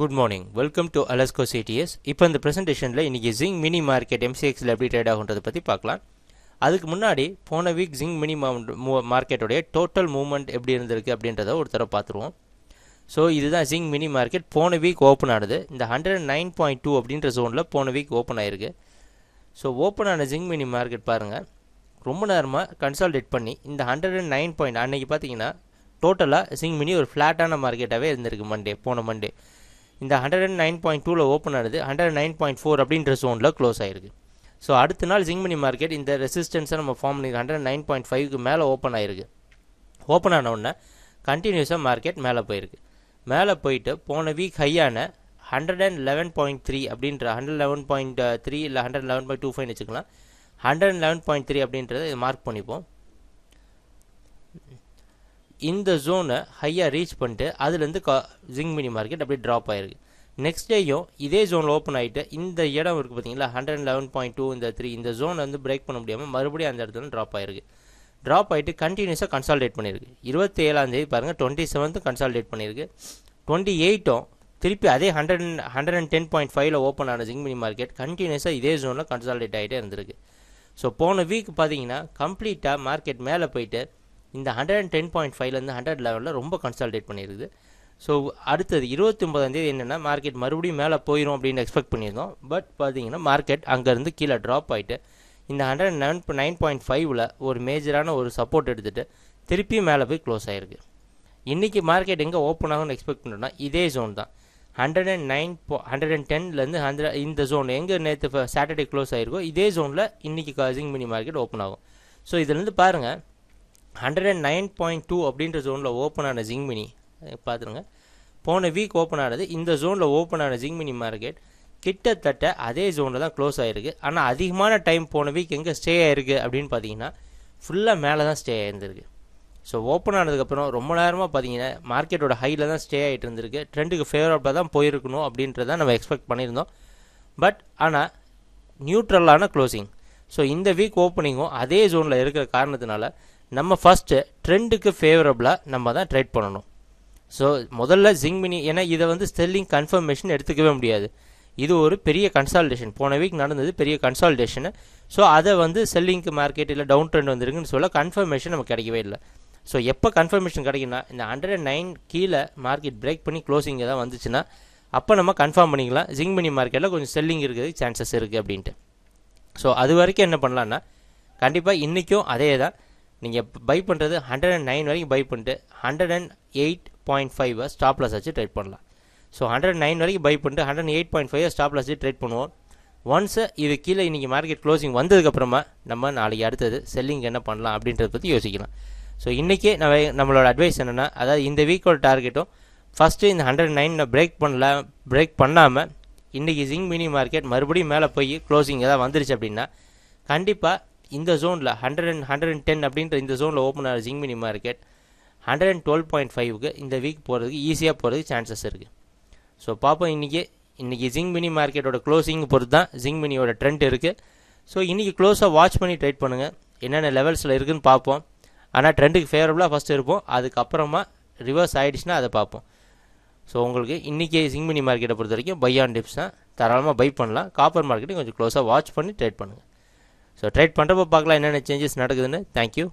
good morning welcome to அலஸ்கோ CDS இப்போ இந்த ப்ரெசன்டேஷனில் இன்றைக்கி ஜிங் மினி மார்க்கெட் எம்சிஎக்ஸில் எப்படி ட்ரேட் ஆகுன்றதை பற்றி பார்க்கலாம் அதுக்கு முன்னாடி போன வீக் ஜிங் மினி மார்க்கெட்டுடைய டோட்டல் மூமெண்ட் எப்படி இருந்திருக்கு அப்படின்றத ஒரு பார்த்துருவோம் ஸோ இதுதான் ஜிங் மினி மார்க்கெட் போன வீக் ஓப்பன் ஆனது இந்த ஹண்ட்ரட் நைன் பாயிண்ட் டூ அப்படின்ற ஜோனில் போன வீக் ஓப்பன் ஆயிருக்கு ஸோ ஓப்பன் ஆன ஜிங் மினி மார்க்கெட் பாருங்கள் ரொம்ப நேரமாக கன்சால்டேட் பண்ணி இந்த ஹண்ட்ரட் அண்ட் நைன் பாயிண்ட் அன்றைக்கி பார்த்தீங்கன்னா டோட்டலாக ஜிங் மினி ஒரு ஃப்ளாட்டான மார்க்கெட்டாகவே இருந்திருக்கு மண்டே போன மண்டே இந்த ஹண்ட்ரட் அண்ட் நைன் பாயிண்ட் டூவில் ஓப்பன் ஆகுது ஹண்ட்ரட் நைன் பாயிண்ட் ஃபோர் அப்படின்ற ஜோனில் க்ளோஸ் ஆயிருக்கு ஸோ அடுத்த நாள் மணி மார்க்கெட் இந்த ரெசிஸ்டன்ஸை நம்ம ஃபார்ம் பண்ணி ஹண்ட்ரட் நைன் பாயிண்ட் ஃபைவ்க்கு மேலே ஓப்பன் ஆயிருக்கு ஓப்பன் உடனே கண்டினியூஸாக மார்க்கெட் மேலே போயிருக்கு மேலே போயிட்டு போன வீக் ஹையான hundred and eleven point three அப்படின்ற ஹண்ட்ரட் லெவன் பாயிண்ட் த்ரீ இல்லை ஹண்ட்ரட் லெவன் பாயிண்ட் டூ ஃபைவ்னு வச்சுக்கலாம் hundred and eleven point three அப்படின்றத மார்க் பண்ணிப்போம் இந்த ஜோனை ஹையாக ரீச் பண்ணிட்டு அதுலேருந்து கா ஜிங் மினி மார்க்கெட் அப்படியே ட்ராப் ஆயிருக்கு நெக்ஸ்ட் டேயும் இதே ஜோனில் ஓப்பன் ஆகிட்டு இந்த இடம் இருக்குது பார்த்தீங்களா hundred and eleven point two இந்த த்ரீ இந்த ஜோனை வந்து பிரேக் பண்ண முடியாமல் மறுபடியும் அந்த இடத்துல ட்ராப் ஆயிருக்கு ட்ராப் ஆகிட்டு கண்டினியூஸாக கன்சால்டேட் பண்ணியிருக்கு இருபத்தி ஏழாந்தேதி பாருங்கள் டுவெண்ட்டி செவன்த்து கன்சால்டேட் பண்ணியிருக்கு டுவெண்ட்டி எயிட்டும் திருப்பி அதே hundred and hundred and ten point ஃபைவ்ல ஓப்பன் ஆன ஜிங் மினி மார்க்கெட் கண்டினியூஸாக இதே ஜோனில் கன்சால்டேட் ஆகிட்டே இருந்திருக்கு ஸோ போன வீக் பார்த்தீங்கன்னா கம்ப்ளீட்டாக மார்க்கெட் மேலே போயிட்டு இந்த ஹண்ட்ரட் அண்ட் டென் பாயிண்ட் ஃபைவ்லேருந்து ஹண்ட்ரட் லெவலில் ரொம்ப கன்சால்டேட் பண்ணியிருக்குது ஸோ அடுத்தது இருபத்தி ஒன்பதாந்தேதி என்னென்னா மார்க்கெட் மறுபடியும் மேலே போயிடும் அப்படின்னு எக்ஸ்பெக்ட் பண்ணியிருந்தோம் பட் பார்த்தீங்கன்னா மார்க்கெட் அங்கேருந்து கீழே ட்ராப் ஆகிட்டு இந்த ஹண்ட்ரட் நைன் நைன் பாயிண்ட் ஃபைவ்ல ஒரு மேஜரான ஒரு சப்போர்ட் எடுத்துகிட்டு திருப்பியும் மேலே போய் க்ளோஸ் ஆகிருக்கு இன்றைக்கி மார்க்கெட் எங்கே ஓப்பன் ஆகும்னு எக்ஸ்பெக்ட் பண்ணுறோன்னா இதே ஜோன் தான் ஹண்ட்ரட் அண்ட் நைன் போ ஹண்ட்ரட் அண்ட் டென்லேருந்து ஹண்ட்ரட் இந்த ஜோன் எங்கே நேற்று சாட்டர்டே க்ளோஸ் ஆகிருக்கோ இதே ஜோனில் இன்றைக்கி காசிங் மினி மார்க்கெட் ஓப்பன் ஆகும் ஸோ இதுலேருந்து பாருங்கள் hundred and nine point two அப்படின்ற ஜோனில் ஓப்பன் ஆன ஜிங் மினி பார்த்துருங்க போன வீக் ஓப்பன் ஆனது இந்த ஜோனில் ஓப்பன் ஆன ஜிங் மினி மார்க்கெட் கிட்டத்தட்ட அதே ஜோனில் தான் க்ளோஸ் ஆகிருக்கு ஆனால் அதிகமான டைம் போன வீக் எங்கே ஸ்டே ஆகிருக்கு அப்படின்னு பார்த்தீங்கன்னா ஃபுல்லாக மேலே தான் ஸ்டே ஆகிருந்துருக்கு ஸோ ஓப்பன் ஆனதுக்கப்புறம் ரொம்ப நேரமாக பார்த்தீங்கன்னா மார்க்கெட்டோட ஹையில் தான் ஸ்டே ஆகிட்டு இருந்திருக்கு ட்ரெண்டுக்கு ஃபேவரபிளாக தான் போயிருக்கணும் அப்படின்றத நம்ம எக்ஸ்பெக்ட் பண்ணியிருந்தோம் பட் ஆனால் நியூட்ரலான க்ளோசிங் ஸோ இந்த வீக் ஓப்பனிங்கும் அதே ஜோனில் இருக்கிற காரணத்தினால நம்ம ஃபஸ்ட்டு ட்ரெண்டுக்கு ஃபேவரபுளாக நம்ம தான் ட்ரேட் பண்ணணும் ஸோ முதல்ல ஜிங்மினி ஏன்னா இதை வந்து ஸ்டெல்லிங் கன்ஃபர்மேஷன் எடுத்துக்கவே முடியாது இது ஒரு பெரிய கன்சால்டேஷன் போன வீக் நடந்தது பெரிய கன்சால்டேஷனு ஸோ அதை வந்து செல்லிங்க்கு மார்க்கெட் இல்லை டவுன் ட்ரெண்ட் வந்துருக்குன்னு சொல்ல கன்ஃபர்மேஷன் நமக்கு கிடைக்கவே இல்லை ஸோ எப்போ கன்ஃபர்மேஷன் கிடைக்குன்னா இந்த ஹண்ட்ரட் அண்ட் நைன் கீழே மார்க்கெட் பிரேக் பண்ணி க்ளோசிங் தான் வந்துச்சுன்னா அப்போ நம்ம கன்ஃபார்ம் பண்ணிக்கலாம் ஜிங் மினி மார்க்கெட்டில் கொஞ்சம் செல்லிங் இருக்கிறதுக்கு சான்சஸ் இருக்குது அப்படின்ட்டு ஸோ அது வரைக்கும் என்ன பண்ணலான்னா கண்டிப்பாக இன்றைக்கும் அதே தான் நீங்கள் பை பண்ணுறது ஹண்ட்ரட் அண்ட் நைன் வரைக்கும் பை பண்ணிட்டு ஹண்ட்ரட் அண்ட் எயிட் பாயிண்ட் ஃபைவை ஸ்டாப் லாஸ் வச்சு ட்ரேட் பண்ணலாம் ஸோ ஹண்ட்ரட் அண்ட் நைன் வரைக்கும் பை பண்ணிட்டு hundred and eight point five stop loss trade பண்ணுவோம் ஒன்ஸு இது கீழே இன்றைக்கி மார்க்கெட் க்ளோசிங் வந்ததுக்கப்புறமா நம்ம நாளைக்கு அடுத்தது செல்லிங் என்ன பண்ணலாம் அப்படின்றத பற்றி யோசிக்கலாம் ஸோ இன்றைக்கே நம்ம நம்மளோட அட்வைஸ் என்னென்னா அதாவது இந்த வீக்கோட டார்கெட்டும் ஃபஸ்ட்டு இந்த ஹண்ட்ரட் நைனில் பிரேக் பண்ணல பிரேக் பண்ணாமல் இன்றைக்கி ஜிங் மினி மார்க்கெட் மறுபடியும் மேலே போய் க்ளோசிங் ஏதாவது வந்துருச்சு அப்படின்னா கண்டிப்பாக இந்த ஜோனில் hundred and hundred and ten அப்படின்ற இந்த ஜோனில் ஓப்பன் ஆகிற zinc mini market hundred and twelve point ஃபைவ்க்கு இந்த வீக் போகிறதுக்கு ஈஸியாக போகிறதுக்கு சான்சஸ் இருக்குது ஸோ பார்ப்போம் இன்றைக்கி இன்றைக்கி ஜிங்மினி மார்க்கெட்டோட க்ளோசிங் பொறுத்து தான் மினியோட ட்ரெண்ட் இருக்குது ஸோ இன்றைக்கி க்ளோஸாக வாட்ச் பண்ணி ட்ரேட் பண்ணுங்கள் என்னென்ன லெவல்ஸில் இருக்குதுன்னு பார்ப்போம் ஆனால் ட்ரெண்டுக்கு ஃபேவரபுளாக ஃபஸ்ட்டு இருப்போம் அதுக்கப்புறமா ரிவர்ஸ் ஆகிடுச்சுன்னா அதை பார்ப்போம் ஸோ உங்களுக்கு இன்றைக்கி சிங்மினி மார்க்கெட்டை பொறுத்த வரைக்கும் பை ஆன் டிப்ஸ் தான் தாராளமாக பை பண்ணலாம் காப்பர் மார்க்கெட்டையும் கொஞ்சம் க்ளோஸாக வாட்ச் பண்ணி ட்ரேட் பண்ணுங்கள் ஸோ ட்ரேட் பண்ணுறப்ப பார்க்கலாம் என்னென்ன சேஞ்சஸ் நடக்குதுன்னு தேங்க்யூ